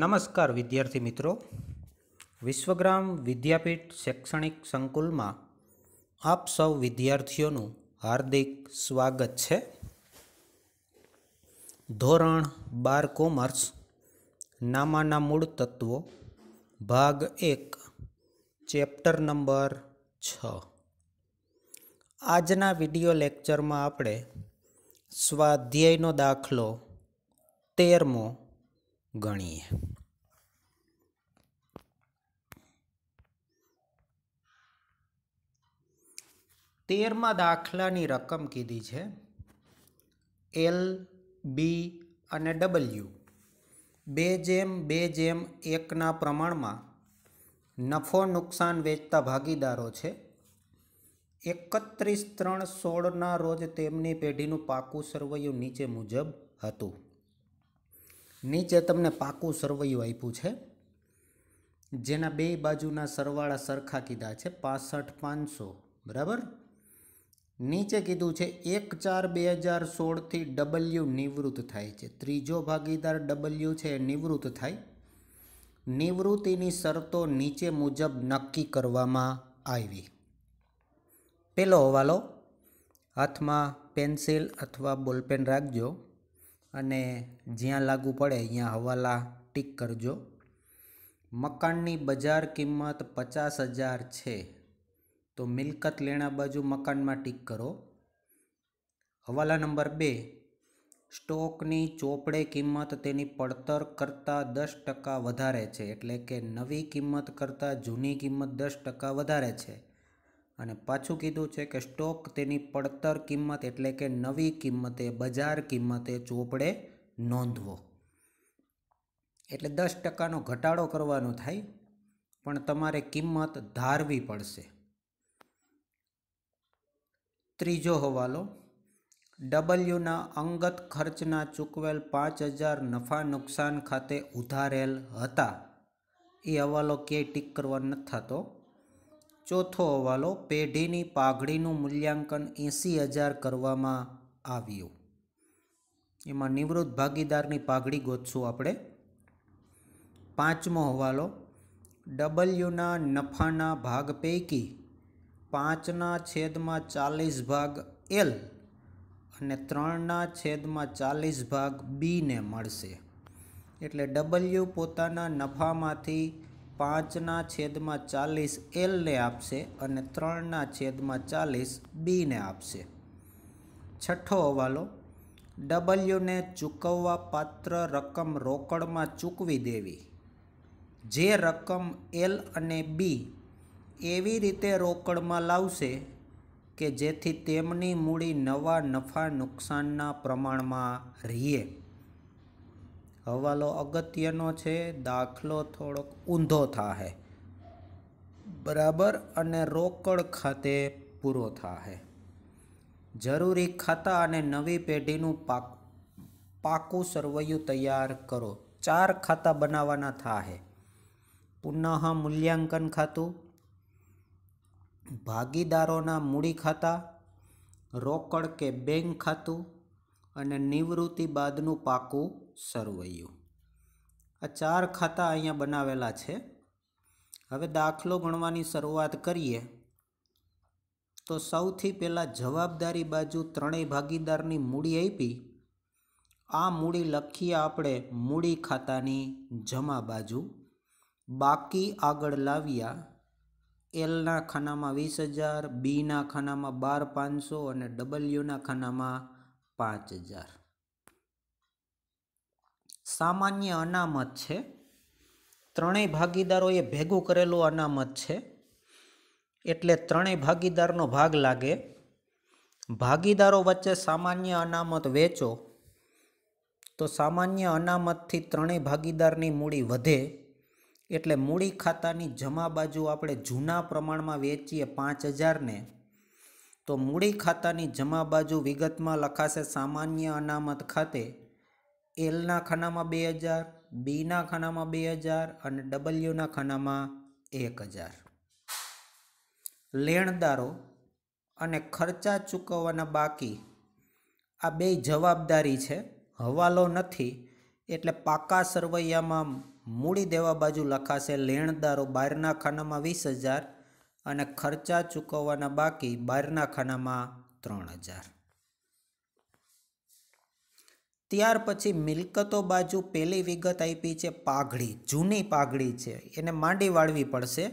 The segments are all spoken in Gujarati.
નમસ્કાર વિદ્યાર્થી મિત્રો વિશ્વગ્રામ વિદ્યાપીઠ શૈક્ષણિક સંકુલમાં આપ સૌ વિદ્યાર્થીઓનું હાર્દિક સ્વાગત છે ધોરણ બાર કોમર્સ નામાના મૂળ તત્વો ભાગ એક ચેપ્ટર નંબર છ આજના વિડિયો લેક્ચરમાં આપણે સ્વાધ્યાયનો દાખલો તેરમો ગણીએ તેરમાં દાખલાની રકમ કીધી છે એલ બી અને ડબલ્યુ બે જેમ બે જેમ એકના પ્રમાણમાં નફો નુકસાન વેચતા ભાગીદારો છે એકત્રીસ ત્રણ સોળના રોજ તેમની પેઢીનું પાકું સરવૈયું નીચે મુજબ હતું નીચે તમને પાકું સરવૈયું આપ્યું છે જેના બે બાજુના સરવાળા સરખા કીધા છે પાસઠ પાંચસો બરાબર નીચે કીધું છે એક ચાર બે હજાર સોળથી ડબલ્યુ નિવૃત્ત થાય છે ત્રીજો ભાગીદાર ડબલ્યુ છે એ નિવૃત્ત થાય નિવૃત્તિની શરતો નીચે મુજબ નક્કી કરવામાં આવી પેલો હવાલો હાથમાં પેન્સિલ અથવા બોલપેન રાખજો અને જ્યાં લાગુ પડે ત્યાં હવાલા ટીક કરજો મકાનની બજાર કિંમત પચાસ હજાર છે તો મિલકત લેણા બાજુ મકાનમાં ટીક કરો હવાલા નંબર બે સ્ટોકની ચોપડે કિંમત તેની પડતર કરતાં દસ ટકા વધારે છે એટલે કે નવી કિંમત કરતાં જૂની કિંમત દસ ટકા વધારે છે અને પાછું કીધું છે કે સ્ટોક તેની પડતર કિંમત એટલે કે નવી કિંમતે બજાર કિંમતે ચોપડે નોંધવો એટલે દસ ટકાનો ઘટાડો કરવાનો થાય પણ તમારે કિંમત ધારવી પડશે ત્રીજો હવાલો ડબલ્યુના અંગત ખર્ચના ચૂકવેલ પાંચ હજાર નફા નુકસાન ખાતે ઉધારેલ હતા એ હવાલો ક્યાંય ટીક કરવા નથી થતો ચોથો હવાલો પેઢીની પાઘડીનું મૂલ્યાંકન એંસી હજાર કરવામાં આવ્યું એમાં નિવૃત્ત ભાગીદારની પાઘડી ગોતશું આપણે પાંચમો હવાલો ડબલ્યુના નફાના ભાગ પૈકી પાંચના છેદમાં ચાલીસ ભાગ એલ અને ત્રણના છેદમાં ચાલીસ ભાગ બીને મળશે એટલે ડબલ્યુ પોતાના નફામાંથી પાંચના છેદમાં ચાલીસ એલને આપશે અને ત્રણના છેદમાં ચાલીસ બીને આપશે છઠ્ઠો હવાલો ડબલ્યુને ચૂકવવા પાત્ર રકમ રોકડમાં ચૂકવી દેવી જે રકમ એલ અને બી એવી રીતે રોકડમાં લાવશે કે જેથી તેમની મૂડી નવા નફા નુકસાનના પ્રમાણમાં રહીએ હવાલો અગત્યનો છે દાખલો થોડોક ઊંધો થાહે બરાબર અને રોકડ ખાતે પૂરો થાહે જરૂરી ખાતા અને નવી પેઢીનું પાક પાકું સરવૈયું તૈયાર કરો ચાર ખાતા બનાવવાના થાહે પુનઃ મૂલ્યાંકન ખાતું ભાગીદારોના મૂડી ખાતા રોકડ કે બેંક ખાતું અને નિવૃત્તિ બાદનું પાકું સરવૈયું આ ચાર ખાતા અહીંયા બનાવેલા છે હવે દાખલો ગણવાની શરૂઆત કરીએ તો સૌથી પહેલાં જવાબદારી બાજુ ત્રણેય ભાગીદારની મૂડી આપી આ મૂડી લખીએ આપણે મૂડી ખાતાની જમા બાજુ બાકી આગળ લાવ્યા એલના ખાનામાં વીસ હજાર બીના ખાનામાં બાર પાંચસો અને ડબલ્યુના ખાનામાં પાંચ હજાર સામાન્ય અનામત છે ત્રણેય ભાગીદારોએ ભેગું કરેલું અનામત છે એટલે ત્રણેય ભાગીદારનો ભાગ લાગે ભાગીદારો વચ્ચે સામાન્ય અનામત વેચો તો સામાન્ય અનામતથી ત્રણેય ભાગીદારની મૂડી વધે એટલે મૂડી ખાતાની જમા બાજુ આપણે જૂના પ્રમાણમાં વેચીએ પાંચ હજારને તો મૂડી ખાતાની જમા બાજુ વિગતમાં લખાશે સામાન્ય અનામત ખાતે એલના ખાનામાં બે હજાર બીના ખાનામાં બે હજાર અને ડબલ્યુના ખાનામાં એક હજાર લેણદારો અને ખર્ચા ચૂકવવાના બાકી આ બે જવાબદારી છે હવાલો નથી એટલે પાકા સરવૈયામાં મૂડી દેવા બાજુ લખાશે લેણદારો બહારના ખાનામાં વીસ હજાર અને ખર્ચા ચૂકવવાના બાકી બહારના ખાનામાં ત્રણ હજાર ત્યાર પછી મિલકતો બાજુ પહેલી વિગત આપી છે પાઘડી જૂની પાઘડી છે એને માંડી વાળવી પડશે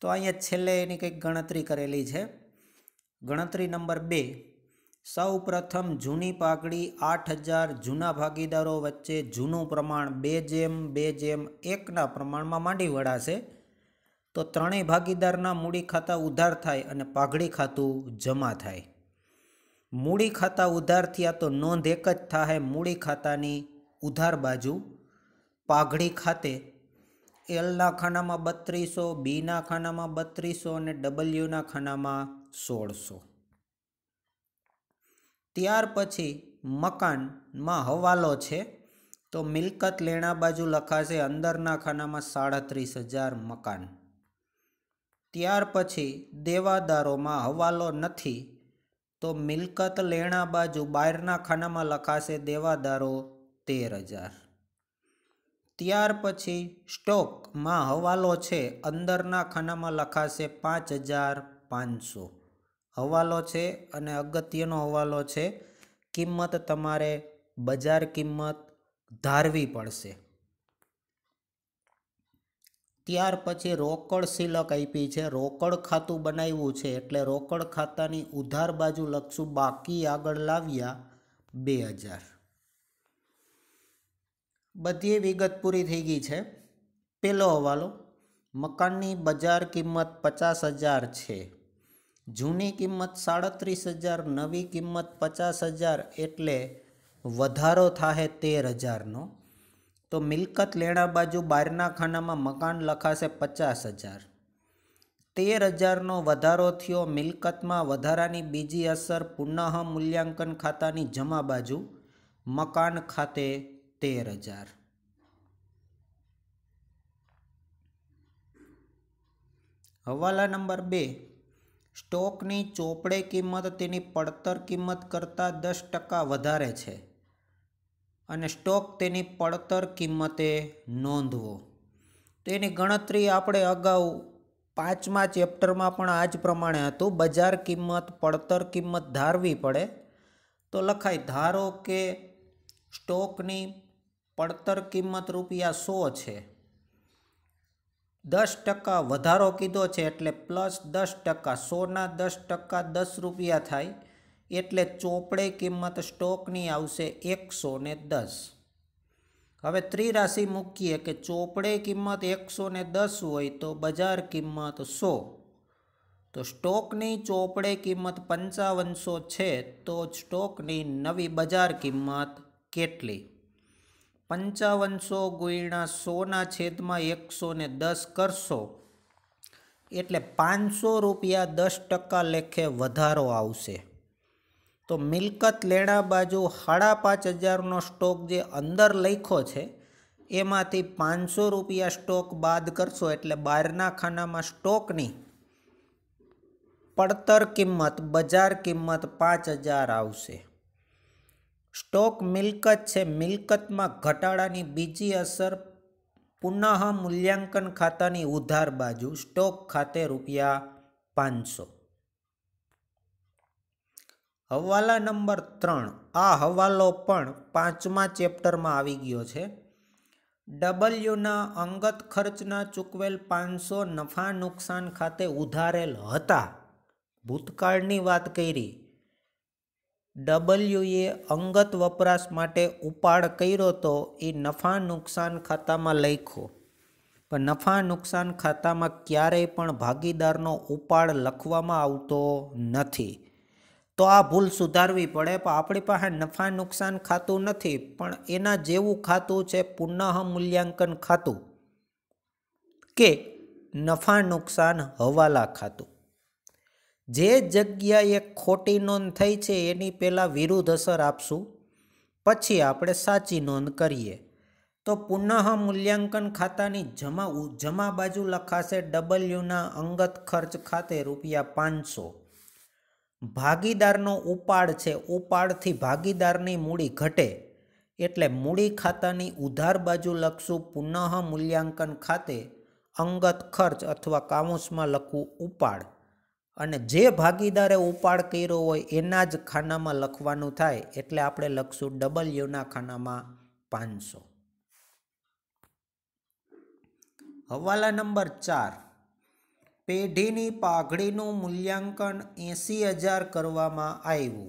તો અહીંયા છેલ્લે એની કંઈક ગણતરી કરેલી છે ગણતરી નંબર બે સૌ પ્રથમ જૂની પાઘડી આઠ હજાર જૂના ભાગીદારો વચ્ચે જૂનું પ્રમાણ બે જેમ બે જેમ એકના પ્રમાણમાં માંડી વળાશે તો ત્રણેય ભાગીદારના મૂડી ખાતા ઉધાર થાય અને પાઘડી ખાતું જમા થાય મૂડી ખાતા ઉધારથી આ તો નોંધ એક જ થાય મૂડી ખાતાની ઉધાર બાજુ પાઘડી ખાતે એલના ખાનામાં બત્રીસો બીના ખાનામાં બત્રીસો અને ડબલ્યુના ખાનામાં સોળસો ત્યાર પછી મકાનમાં હવાલો છે તો મિલકત લેણા બાજુ લખાશે અંદરના ખાનામાં સાડત્રીસ હજાર મકાન ત્યાર પછી દેવાદારોમાં હવાલો નથી તો મિલકત લેણા બાજુ બહારના ખાનામાં લખાશે દેવાદારો તેર હજાર ત્યાર પછી સ્ટોકમાં હવાલો છે અંદરના ખાનામાં લખાશે પાંચ હજાર પાંચસો હવાલો છે અને અગત્યનો હવાલો છે કિંમત તમારે બજાર કિંમત ધારવી પડશે ત્યાર પછી રોકડ સિલક આપી છે રોકડ ખાતું બનાવ્યું છે એટલે રોકડ ખાતાની ઉધાર બાજુ લખશું બાકી આગળ લાવ્યા બે હજાર બધી વિગત પૂરી થઈ ગઈ છે પેલો હવાલો મકાનની બજાર કિંમત પચાસ હજાર છે જૂની કિંમત સાડત્રીસ હજાર નવી કિંમત પચાસ હજાર એટલે વધારો થાય તેર હજારનો તો મિલકત લેણા બાજુ બારના ખાનામાં મકાન લખાશે પચાસ હજાર તેર હજારનો વધારો થયો મિલકતમાં વધારાની બીજી અસર પુનઃ મૂલ્યાંકન ખાતાની જમા બાજુ મકાન ખાતે તેર હજાર હવાલા નંબર બે સ્ટોકની ચોપડે કિંમત તેની પડતર કિંમત કરતાં દસ ટકા વધારે છે અને સ્ટોક તેની પડતર કિંમતે નોંધવો તેની ગણતરી આપણે અગાઉ પાંચમા ચેપ્ટરમાં પણ આ જ પ્રમાણે હતું બજાર કિંમત પડતર કિંમત ધારવી પડે તો લખાય ધારો કે સ્ટોકની પડતર કિંમત રૂપિયા સો છે દસ ટકા વધારો કીધો છે એટલે પ્લસ દસ ટકા સોના દસ ટકા દસ રૂપિયા થાય એટલે ચોપડે કિંમત સ્ટોકની આવશે એકસો ને દસ હવે ત્રિરાશિ મૂકીએ કે ચોપડે કિંમત એકસો ને દસ હોય તો બજાર કિંમત સો તો સ્ટોકની ચોપડે કિંમત પંચાવનસો છે તો સ્ટોકની નવી બજાર કિંમત કેટલી પંચાવનસો ગુણ્યા સોના છેદમાં એકસો ને દસ કરશો એટલે પાંચસો રૂપિયા દસ ટકા લેખે વધારો આવશે તો મિલકત લેણા બાજુ સાડા પાંચ હજારનો સ્ટોક જે અંદર લખ્યો છે એમાંથી પાંચસો રૂપિયા સ્ટોક બાદ કરશો એટલે બહારના ખાનામાં સ્ટોકની પડતર કિંમત બજાર કિંમત પાંચ હજાર આવશે સ્ટોક મિલકત છે મિલકતમાં ઘટાડાની બીજી અસર પુનઃ મૂલ્યાંકન ખાતાની ઉધાર બાજુ સ્ટોક ખાતે રૂપિયા પાંચસો હવાલા નંબર ત્રણ આ હવાલો પણ પાંચમા ચેપ્ટરમાં આવી ગયો છે ડબલ્યુના અંગત ખર્ચના ચૂકવેલ પાંચસો નફા નુકસાન ખાતે ઉધારેલ હતા ભૂતકાળની વાત કરી ડબલ્યુએ અંગત વપરાશ માટે ઉપાડ કર્યો તો એ નફા નુકસાન ખાતામાં લખો પણ નફા નુકસાન ખાતામાં ક્યારેય પણ ભાગીદારનો ઉપાડ લખવામાં આવતો નથી તો આ ભૂલ સુધારવી પડે પણ આપણી પાસે નફા નુકસાન ખાતું નથી પણ એના જેવું ખાતું છે પુનઃ મૂલ્યાંકન ખાતું કે નફા નુકસાન હવાલા ખાતું જે જગ્યાએ ખોટી નોંધ થઈ છે એની પહેલાં વિરુદ્ધ અસર આપશું પછી આપણે સાચી નોંધ કરીએ તો પુનઃ મૂલ્યાંકન ખાતાની જમા જમા બાજુ લખાશે ડબલ્યુના અંગત ખર્ચ ખાતે રૂપિયા પાંચસો ભાગીદારનો ઉપાડ છે ઉપાડથી ભાગીદારની મૂડી ઘટે એટલે મૂડી ખાતાની ઉધાર બાજુ લખશું પુનઃ મૂલ્યાંકન ખાતે અંગત ખર્ચ અથવા કાઉન્સમાં લખવું ઉપાડ અને જે ભાગીદારે ઉપાડ કર્યો હોય એના જ ખાનામાં લખવાનું થાય એટલે આપણે લખશું ડબલ્યુના ખાનામાં પાંચસો હવાલા નંબર ચાર પેઢીની પાઘડીનું મૂલ્યાંકન એંસી હજાર કરવામાં આવ્યું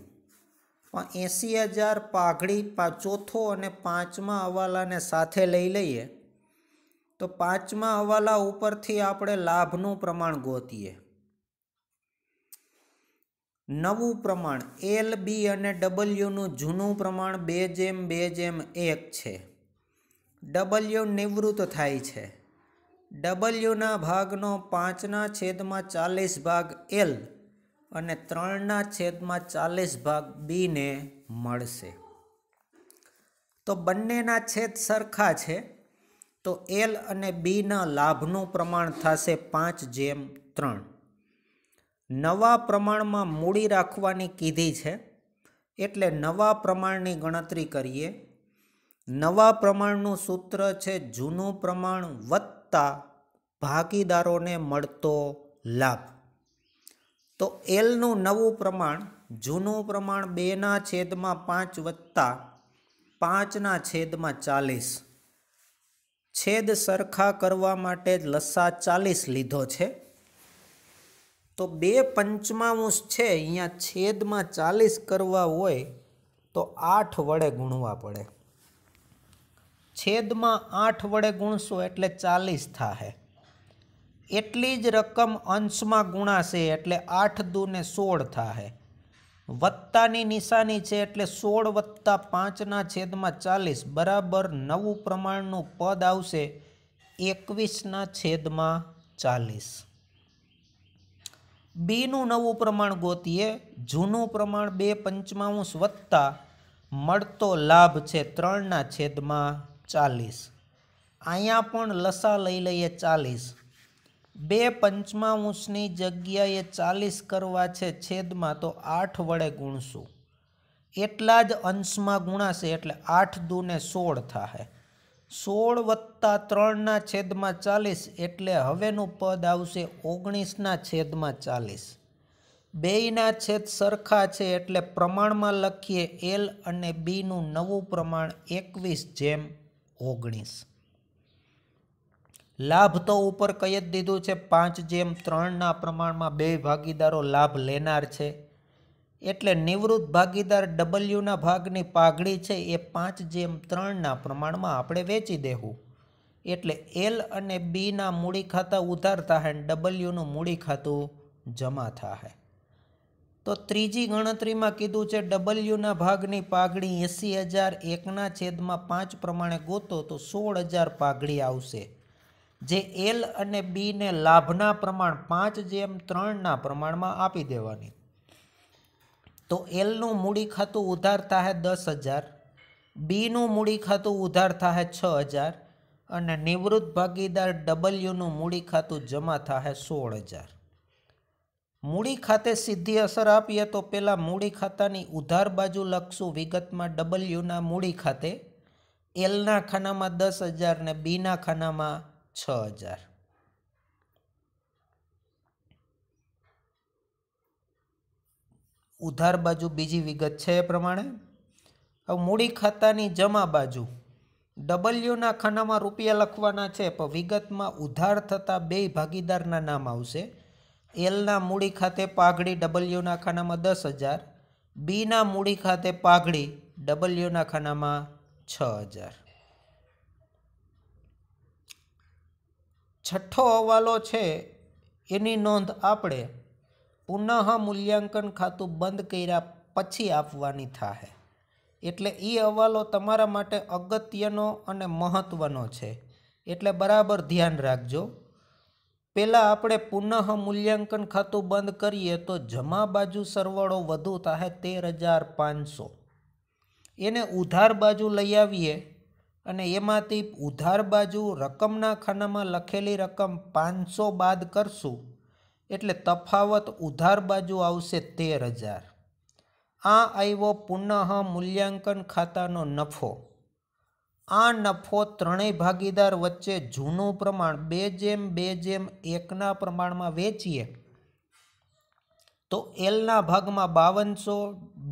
પણ એંસી હજાર પાઘડી ચોથો અને પાંચમા હવાલાને સાથે લઈ લઈએ તો પાંચમા હવાલા ઉપરથી આપણે લાભનું પ્રમાણ ગોતીએ નવું પ્રમાણ એલ બી અને ડબલ્યુનું જૂનું પ્રમાણ બે જેમ બે જેમ એક છે ડબલ્યુ નિવૃત્ત થાય છે ડબલ્યુના ભાગનો પાંચના છેદમાં ચાલીસ ભાગ એલ અને ત્રણના છેદમાં ચાલીસ ભાગ બીને મળશે તો બંનેના છેદ સરખા છે તો એલ અને બીના લાભનું પ્રમાણ થશે પાંચ જેમ ત્રણ નવા પ્રમાણમાં મૂડી રાખવાની કીધી છે એટલે નવા પ્રમાણની ગણતરી કરીએ નવા પ્રમાણનું સૂત્ર છે જૂનું પ્રમાણ વત્તા સત્તા ભાગીદારોને મળતો લાભ તો એલનું નવું પ્રમાણ જૂનું પ્રમાણ બેના છેદમાં પાંચ વત્તા પાંચના છેદમાં ચાલીસ છેદ સરખા કરવા માટે લસા ચાલીસ લીધો છે તો બે પંચમાંશ છે અહીંયા છેદમાં ચાલીસ કરવા હોય તો આઠ વડે ગુણવા પડે છેદમાં આઠ વડે ગુણશો એટલે ચાલીસ થાહે એટલી જ રકમ અંશમાં ગુણાશે એટલે આઠ દુને સોળ થાહે વત્તાની નિશાની છે એટલે સોળ વત્તા પાંચના છેદમાં ચાલીસ બરાબર નવું પ્રમાણનું પદ આવશે એકવીસના છેદમાં ચાલીસ બીનું નવું પ્રમાણ ગોતીએ જૂનું પ્રમાણ બે પંચમાંશ વત્તા મળતો લાભ છે ત્રણના છેદમાં ચાલીસ અહીંયા પણ લસા લઈ લઈએ ચાલીસ બે પંચમાંશની જગ્યાએ ચાલીસ કરવા છે છેદમાં તો આઠ વડે ગુણશું એટલા જ અંશમાં ગુણાશે એટલે આઠ દૂને સોળ થશે સોળ વત્તા ત્રણના છેદમાં ચાલીસ એટલે હવેનું પદ આવશે ઓગણીસના છેદમાં ચાલીસ બેયના છેદ સરખા છે એટલે પ્રમાણમાં લખીએ એલ અને બીનું નવું પ્રમાણ એકવીસ જેમ ઓગણીસ લાભ તો ઉપર કહી જ દીધું છે પાંચ જેમ ત્રણના પ્રમાણમાં બે ભાગીદારો લાભ લેનાર છે એટલે નિવૃત્ત ભાગીદાર ડબલ્યુના ભાગની પાઘડી છે એ પાંચ જેમ ત્રણના પ્રમાણમાં આપણે વેચી દેવું એટલે એલ અને બીના મૂડી ખાતા ઉધાર થાય ડબલ્યુનું મૂડી ખાતું જમા થાય તો ત્રીજી ગણતરીમાં કીધું છે ડબલ્યુના ભાગની પાઘડી એંસી હજાર એકના છેદમાં પાંચ પ્રમાણે ગોતો તો સોળ હજાર પાઘડી આવશે જે એલ અને બીને લાભના પ્રમાણ પાંચ જેમ ત્રણના પ્રમાણમાં આપી દેવાની તો એલનું મૂડી ખાતું ઉધાર થાય દસ હજાર બીનું મૂડી ખાતું ઉધાર થાય છ હજાર અને નિવૃત્ત ભાગીદાર ડબલ્યુનું મૂડી ખાતું જમા થાય સોળ હજાર મૂડી ખાતે સીધી અસર આપીએ તો પહેલાં મૂડી ખાતાની ઉધાર બાજુ લખશું વિગતમાં ડબલ્યુના મૂડી ખાતે એલના ખાનામાં દસ હજાર ને બીના ખાનામાં છ હજાર ઉધાર બાજુ બીજી વિગત છે એ પ્રમાણે હવે મૂડી ખાતાની જમા બાજુ ડબલ્યુના ખાનામાં રૂપિયા લખવાના છે પણ વિગતમાં ઉધાર થતાં બે ભાગીદારના નામ આવશે એલના મૂડી ખાતે પાઘડી ડબલ્યુના ખાનામાં દસ હજાર બીના મૂડી ખાતે પાઘડી ડબલ્યુના ખાનામાં છ હજાર છઠ્ઠો હવાલો છે એની નોંધ આપણે પુનઃ મૂલ્યાંકન ખાતું બંધ કર્યા પછી આપવાની થાય એટલે એ હવાલો તમારા માટે અગત્યનો અને મહત્ત્વનો છે એટલે બરાબર ધ્યાન રાખજો પહેલાં આપણે પુનઃ મૂલ્યાંકન ખાતું બંધ કરીએ તો જમા બાજુ સરવાળો વધુ થાય તેર હજાર પાંચસો એને ઉધાર બાજુ લઈ આવીએ અને એમાંથી ઉધાર બાજુ રકમના ખાનામાં લખેલી રકમ પાંચસો બાદ કરશું એટલે તફાવત ઉધાર બાજુ આવશે તેર હજાર આ આવ્યો પુનઃ મૂલ્યાંકન ખાતાનો નફો આ નફો ત્રણેય ભાગીદાર વચ્ચે જૂનું પ્રમાણ બે જેમ બે જેમ એકના પ્રમાણમાં વેચીએ તો એલના ભાગમાં બાવનસો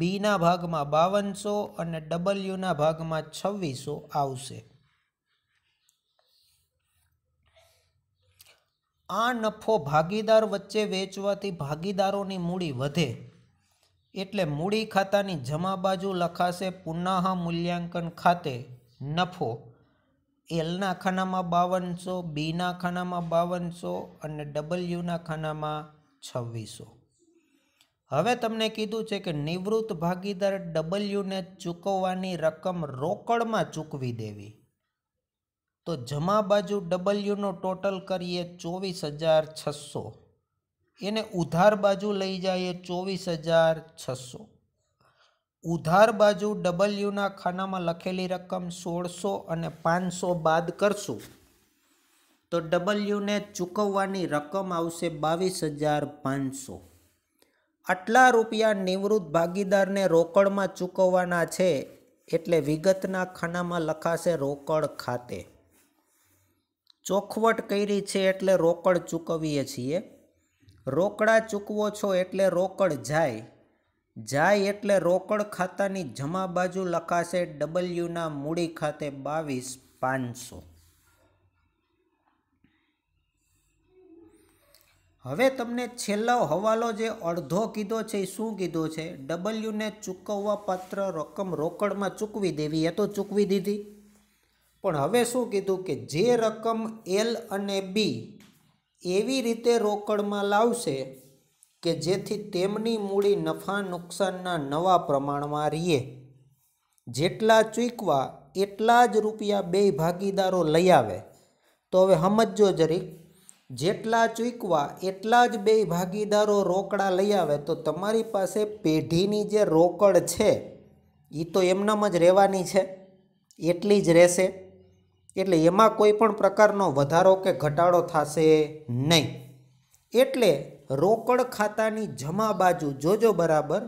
બીના ભાગમાં બાવનસો અને ડબલ્યુના ભાગમાં છવ્વીસો આવશે આ નફો ભાગીદાર વચ્ચે વેચવાથી ભાગીદારોની મૂડી વધે એટલે મૂડી ખાતાની જમા બાજુ લખાશે પુનઃ મૂલ્યાંકન ખાતે નફો એલના ખાનામાં બાવનસો બીના ખાનામાં બાવનસો અને ડબલ્યુના ખાનામાં છવ્વીસો હવે તમને કીધું છે કે નિવૃત્ત ભાગીદાર ડબલ્યુને ચૂકવવાની રકમ રોકડમાં ચૂકવી દેવી તો જમા બાજુ ડબલ્યુનો ટોટલ કરીએ ચોવીસ હજાર છસો એને ઉધાર બાજુ લઈ જઈએ ચોવીસ હજાર છસો ઉધાર બાજુ ડબલ્યુના ખાનામાં લખેલી રકમ સોળસો અને પાંચસો બાદ કરશું તો ડબલ્યુને ચૂકવવાની રકમ આવશે બાવીસ હજાર પાંચસો આટલા રૂપિયા નિવૃત્ત ભાગીદારને રોકડમાં ચૂકવવાના છે એટલે વિગતના ખાનામાં લખાશે રોકડ ખાતે ચોખવટ કરી છે એટલે રોકડ ચૂકવીએ છીએ રોકડા ચૂકવો છો એટલે રોકડ જાય જાય એટલે રોકડ ખાતાની જમા બાજુ લખાશે ડબલ્યુના મૂડી ખાતે બાવીસ પાંચસો હવે તમને છેલ્લો હવાલો જે અડધો કીધો છે એ શું કીધો છે ડબલ્યુને ચૂકવવા પાત્ર રકમ રોકડમાં ચૂકવી દેવી એ તો ચૂકવી દીધી પણ હવે શું કીધું કે જે રકમ એલ અને બી એવી રીતે રોકડમાં લાવશે કે જેથી તેમની મૂડી નફા નુકસાનના નવા પ્રમાણમાં રહીએ જેટલા ચૂકવા એટલા જ રૂપિયા બે ભાગીદારો લઈ આવે તો હવે સમજો જરીક જેટલા ચૂકવા એટલા જ બે ભાગીદારો રોકડા લઈ આવે તો તમારી પાસે પેઢીની જે રોકડ છે એ તો એમનામ જ રહેવાની છે એટલી જ રહેશે એટલે એમાં કોઈ પણ પ્રકારનો વધારો કે ઘટાડો થશે નહીં એટલે રોકડ ખાતાની જમા બાજુ જોજો બરાબર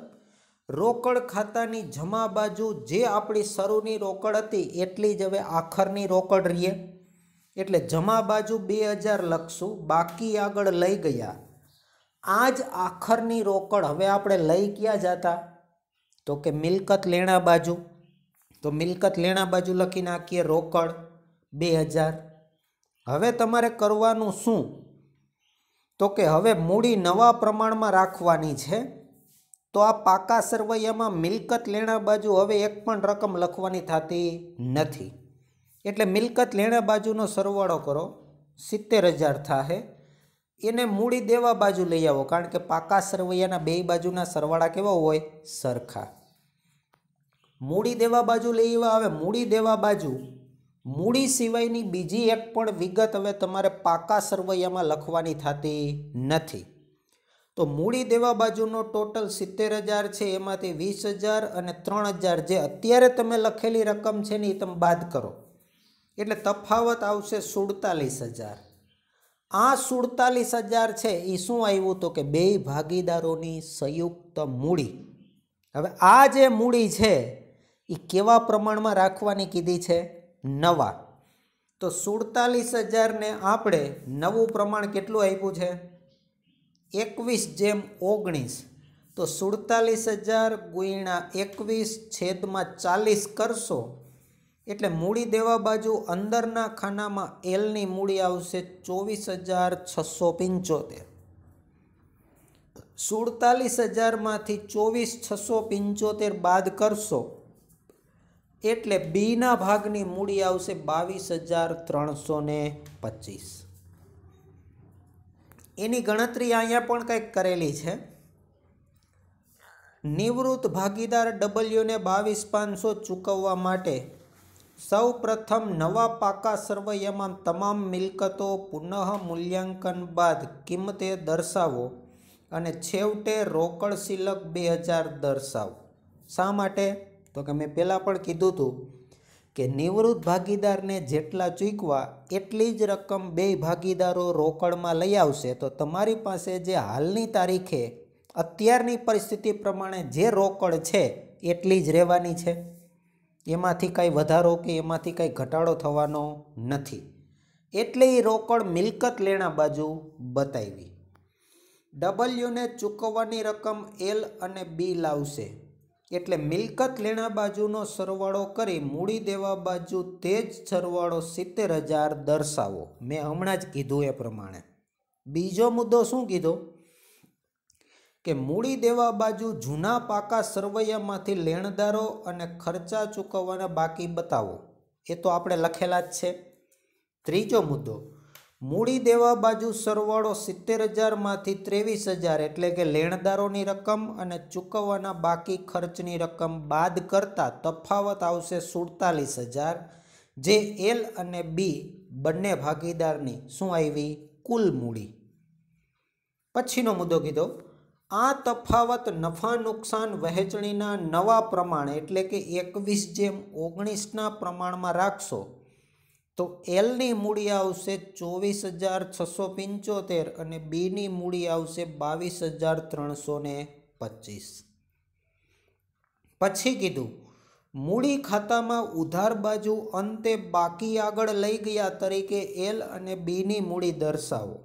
રોકડ ખાતાની જમા બાજુ જે આપણી શરૂની રોકડ હતી એટલી જ હવે આખરની રોકડ રહીએ એટલે જમા બાજુ બે હજાર લખશું બાકી આગળ લઈ ગયા આ જ આખરની રોકડ હવે આપણે લઈ ક્યાં જતા તો કે મિલકત લેણા બાજુ તો મિલકત લેણા બાજુ લખી નાખીએ રોકડ બે હજાર હવે તમારે કરવાનું શું તો કે હવે મૂડી નવા પ્રમાણમાં રાખવાની છે તો આ પાકા સરવૈયામાં મિલકત લેણા બાજુ હવે એક પણ રકમ લખવાની થતી નથી એટલે મિલકત લેણા બાજુનો સરવાળો કરો સિત્તેર હજાર થાહે એને મૂડી દેવા બાજુ લઈ આવો કારણ કે પાકા સરવૈયાના બે બાજુના સરવાળા કેવા હોય સરખા મૂડી દેવા બાજુ લઈ આવ્યા હવે મૂડી દેવા બાજુ મૂડી સિવાયની બીજી એક પણ વિગત હવે તમારે પાકા સરવૈયામાં લખવાની થતી નથી તો મૂડી દેવા બાજુનો ટોટલ સિત્તેર હજાર છે એમાંથી વીસ હજાર અને ત્રણ હજાર જે અત્યારે તમે લખેલી રકમ છે ને એ તમે બાદ કરો એટલે તફાવત આવશે સુડતાલીસ હજાર આ સુડતાલીસ હજાર છે એ શું આવ્યું તો કે બે ભાગીદારોની સંયુક્ત મૂડી હવે આ જે મૂડી છે એ કેવા પ્રમાણમાં રાખવાની કીધી છે નવા તો સુડતાલીસ હજારને આપણે નવું પ્રમાણ કેટલું આપ્યું છે એકવીસ જેમ ઓગણીસ તો સુડતાલીસ હજાર ગુણ્યા એકવીસ છેદમાં ચાલીસ કરશો એટલે મૂડી દેવા બાજુ અંદરના ખાનામાં એલની મૂડી આવશે ચોવીસ હજાર છસો પંચોતેર સુડતાલીસ હજારમાંથી ચોવીસ છસો પંચોતેર બાદ કરશો એટલે બીના ભાગની મૂડી આવશે બાવીસ હજાર ત્રણસો ને પચીસ એની ગણતરી અહીંયા પણ કંઈક કરેલી છે નિવૃત્ત ભાગીદાર ડબલ્યુને બાવીસ પાંચસો ચૂકવવા માટે સૌ પ્રથમ નવા પાકા સર્વયમાં તમામ મિલકતો પુનઃ મૂલ્યાંકન બાદ કિંમતે દર્શાવો અને છેવટે રોકડ સિલક બે હજાર દર્શાવો શા માટે તો કે મેં પહેલાં પણ કીધું હતું કે નિવૃત્ત ભાગીદારને જેટલા ચૂકવા એટલી જ રકમ બે ભાગીદારો રોકડમાં લઈ આવશે તો તમારી પાસે જે હાલની તારીખે અત્યારની પરિસ્થિતિ પ્રમાણે જે રોકડ છે એટલી જ રહેવાની છે એમાંથી કાંઈ વધારો કે એમાંથી કાંઈ ઘટાડો થવાનો નથી એટલે એ રોકડ મિલકત લેણા બાજુ બતાવી ડબલ્યુને ચૂકવવાની રકમ એલ અને બી લાવશે એટલે મિલકત લેણા બાજુનો સરવાળો કરી મૂડી દેવા બાજુ તે જ સરવાળો સિત્તેર હજાર દર્શાવો મેં હમણાં જ કીધું એ પ્રમાણે બીજો મુદ્દો શું કીધો કે મૂડી દેવા બાજુ જૂના પાકા સરવૈયામાંથી લેણદારો અને ખર્ચા ચૂકવવાના બાકી બતાવો એ તો આપણે લખેલા જ છે ત્રીજો મુદ્દો મૂડી દેવા બાજુ સરવાળો સિત્તેર હજારમાંથી ત્રેવીસ હજાર એટલે કે લેણદારોની રકમ અને ચૂકવવાના બાકી ખર્ચની રકમ બાદ કરતાં તફાવત આવશે સુડતાલીસ હજાર જે એલ અને બી બંને ભાગીદારની શું આવી કુલ મૂડી પછીનો મુદ્દો કીધો આ તફાવત નફા નુકસાન વહેંચણીના નવા પ્રમાણ એટલે કે એકવીસ જેમ ઓગણીસના પ્રમાણમાં રાખશો તો એલની મૂડી આવશે ચોવીસ હજાર છસો પંચોતેર અને બીની મૂડી આવશે બાવીસ હજાર ત્રણસો ને પચીસ પછી કીધું મૂડી ખાતામાં ઉધાર બાજુ અંતે બાકી આગળ લઈ ગયા તરીકે એલ અને બીની મૂડી દર્શાવો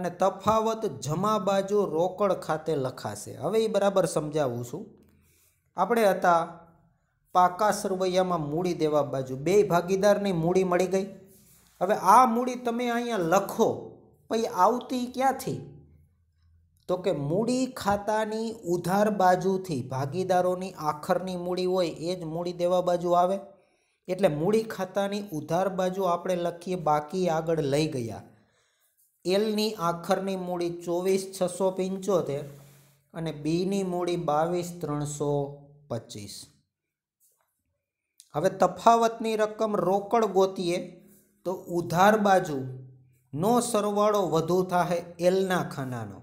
અને તફાવત જમા બાજુ રોકડ ખાતે લખાશે હવે એ બરાબર સમજાવું છું આપણે હતા પાકા સરવૈયામાં મૂડી દેવા બાજુ બે ભાગીદારની મૂડી મળી ગઈ હવે આ મૂડી તમે અહીંયા લખો પછી આવતી ક્યાંથી તો કે મૂડી ખાતાની ઉધાર બાજુથી ભાગીદારોની આખરની મૂડી હોય એ જ મૂડી દેવા બાજુ આવે એટલે મૂડી ખાતાની ઉધાર બાજુ આપણે લખીએ બાકી આગળ લઈ ગયા એલની આખરની મૂડી ચોવીસ છસો પંચોતેર અને બીની મૂડી બાવીસ ત્રણસો પચીસ હવે તફાવતની રકમ રોકડ ગોતીએ તો ઉધાર બાજુનો સરવાળો વધુ થાય એલના ખાનાનો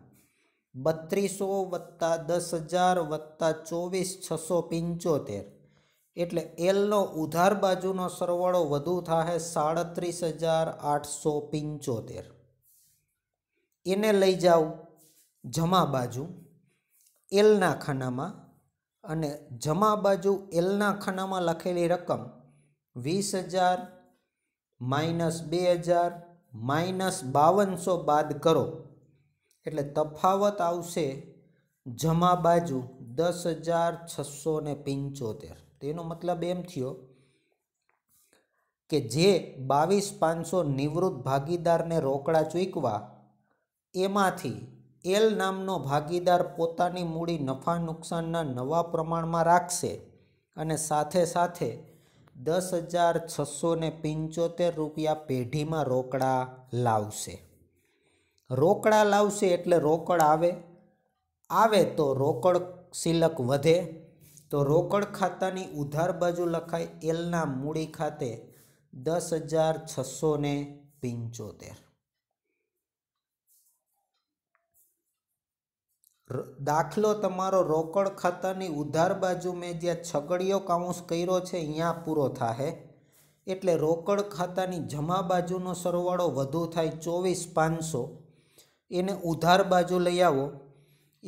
બત્રીસો વત્તા દસ હજાર વત્તા ચોવીસ છસો પંચોતેર એટલે એલનો ઉધાર બાજુનો સરવાળો વધુ થાય સાડત્રીસ હજાર આઠસો પંચોતેર એને લઈ જાઓ જમા બાજુ એલના ખાનામાં અને જમા બાજુ એલના ખાનામાં લખેલી રકમ વીસ હજાર માઇનસ બે હજાર માઇનસ બાવનસો બાદ કરો એટલે તફાવત આવશે જમા બાજુ દસ હજાર છસો ને પંચોતેર તેનો મતલબ એમ થયો કે જે બાવીસ પાંચસો નિવૃત્ત ભાગીદારને રોકડા ચૂકવા એમાંથી એલ નામનો ભાગીદાર પોતાની મૂડી નફા નુકસાનના નવા પ્રમાણમાં રાખશે અને સાથે સાથે દસ હજાર છસો ને પંચોતેર રૂપિયા પેઢીમાં રોકડા લાવશે રોકડા લાવશે એટલે રોકડ આવે આવે તો રોકડ સિલક વધે તો રોકડ ખાતાની ઉધાર બાજુ લખાય એલના મૂડી ખાતે દસ હજાર છસો પંચોતેર દાખલો તમારો રોકડ ખાતાની ઉધાર બાજુ મેં જ્યાં છગડીયો કાઉન્સ કર્યો છે અહીંયા પૂરો થાહે એટલે રોકડ ખાતાની જમા બાજુનો સરવાળો વધુ થાય ચોવીસ પાંચસો એને ઉધાર બાજુ લઈ આવો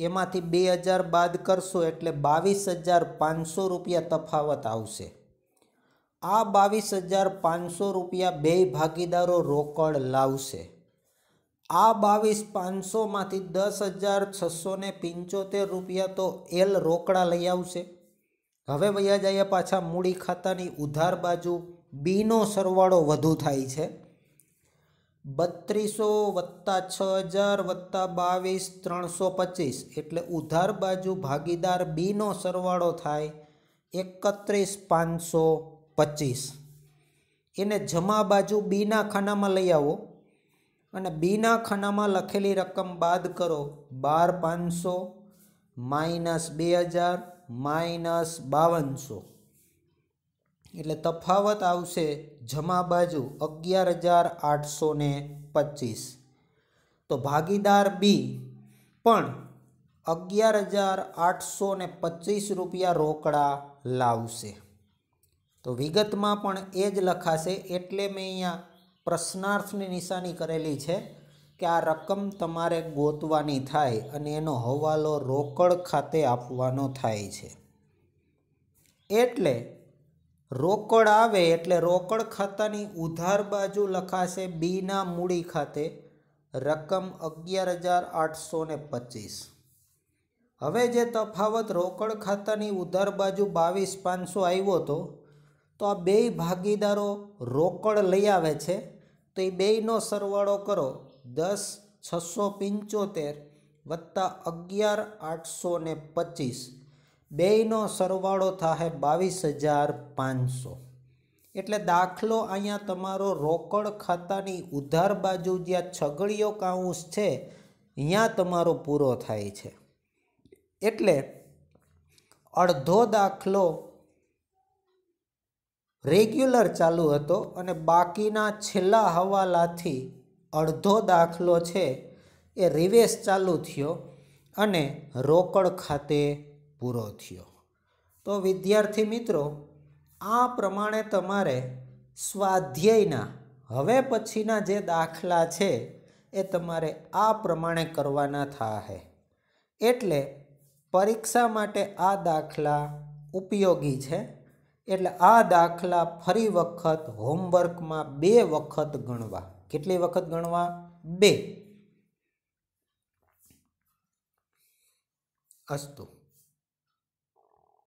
એમાંથી બે હજાર બાદ કરશો એટલે બાવીસ હજાર પાંચસો રૂપિયા તફાવત આવશે આ બાવીસ હજાર પાંચસો રૂપિયા બે ભાગીદારો રોકડ લાવશે આ બાવીસ પાંચસોમાંથી દસ હજાર છસો ને પંચોતેર રૂપિયા તો એલ રોકડા લઈ આવશે હવે વૈયા જઈએ પાછા મૂડી ખાતાની ઉધાર બાજુ બીનો સરવાળો વધુ થાય છે બત્રીસો વત્તા છ હજાર વત્તા બાવીસ ત્રણસો પચીસ એટલે ઉધાર બાજુ ભાગીદાર બીનો સરવાળો થાય એકત્રીસ પાંચસો પચીસ એને જમા બાજુ બીના ખાનામાં લઈ આવો અને બીના ખાનામાં લખેલી રકમ બાદ કરો બાર પાંચસો માઇનસ બે હજાર માઇનસ બાવનસો એટલે તફાવત આવશે જમા બાજુ અગિયાર હજાર આઠસો ને પચીસ તો ભાગીદાર બી પણ અગિયાર હજાર આઠસો ને પચીસ રૂપિયા રોકડા લાવશે તો વિગતમાં પણ એ જ લખાશે એટલે મેં અહીંયા પ્રશ્નાર્થની નિશાની કરેલી છે કે આ રકમ તમારે ગોતવાની થાય અને એનો હવાલો રોકડ ખાતે આપવાનો થાય છે એટલે રોકડ આવે એટલે રોકડ ખાતાની ઉધાર બાજુ લખાશે બીના મૂડી ખાતે રકમ અગિયાર હજાર આઠસો ને પચીસ હવે જે તફાવત રોકડ ખાતાની ઉધાર બાજુ બાવીસ પાંચસો આવ્યો હતો તો આ બેય ભાગીદારો રોકડ લઈ આવે છે તો એ બેયનો સરવાળો કરો દસ છસો પંચોતેર વત્તા અગિયાર આઠસો ને પચીસ બેયનો સરવાળો થાય બાવીસ હજાર પાંચસો એટલે દાખલો અહીંયા તમારો રોકડ ખાતાની ઉધાર બાજુ જ્યાં છગડીયો કાઉન્સ છે અહીંયા તમારો પૂરો થાય છે એટલે અડધો દાખલો રેગ્યુલર ચાલુ હતો અને બાકીના છેલ્લા હવાલાથી અડધો દાખલો છે એ રિવેશ ચાલુ થયો અને રોકડ ખાતે પૂરો થયો તો વિદ્યાર્થી મિત્રો આ પ્રમાણે તમારે સ્વાધ્યાયના હવે પછીના જે દાખલા છે એ તમારે આ પ્રમાણે કરવાના થાહે એટલે પરીક્ષા માટે આ દાખલા ઉપયોગી છે એટલે આ દાખલા ફરી વખત હોમવર્કમાં બે વખત ગણવા કેટલી વખત ગણવા બે અસ્તુ